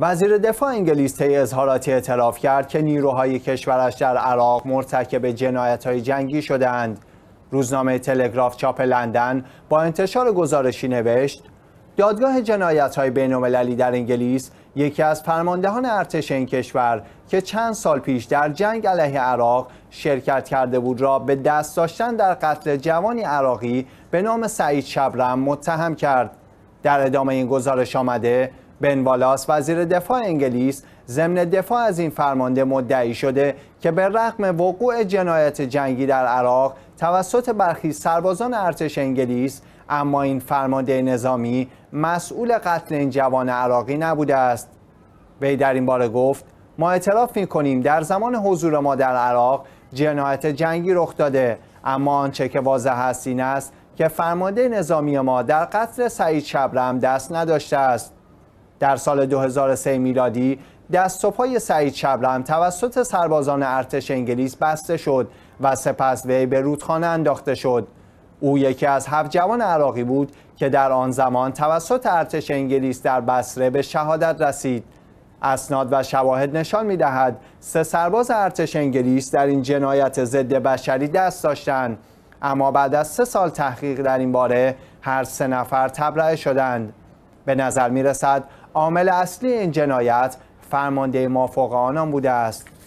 وزیر دفاع انگلیس طی اظهاراتی اعتراف کرد که نیروهای کشورش در عراق مرتکب های جنگی شدند. روزنامه تلگراف چاپ لندن با انتشار گزارشی نوشت دادگاه های بین‌المللی در انگلیس یکی از فرماندهان ارتش این کشور که چند سال پیش در جنگ علیه عراق شرکت کرده بود را به دست داشتن در قتل جوانی عراقی به نام سعید شبرم متهم کرد. در ادامه این گزارش آمده بن والاس وزیر دفاع انگلیس ضمن دفاع از این فرمانده مدعی شده که به رغم وقوع جنایت جنگی در عراق توسط برخی سربازان ارتش انگلیس اما این فرمانده نظامی مسئول قتل این جوان عراقی نبوده است وی در این باره گفت ما اعتراف می کنیم در زمان حضور ما در عراق جنایت جنگی رخ داده اما آنچه که واضح است این است که فرمانده نظامی ما در قتل سعید شبرم دست نداشته است در سال 2003 میلادی دست و پای سعید شبرم توسط سربازان ارتش انگلیس بسته شد و سپس وی به رودخانه انداخته شد او یکی از هفت جوان عراقی بود که در آن زمان توسط ارتش انگلیس در بسره به شهادت رسید اسناد و شواهد نشان می دهد سه سرباز ارتش انگلیس در این جنایت ضد بشری دست داشتند اما بعد از سه سال تحقیق در این باره هر سه نفر تبرئه شدند به نظر می رسد عامل اصلی این جنایت فرمانده مافوق آنان بوده است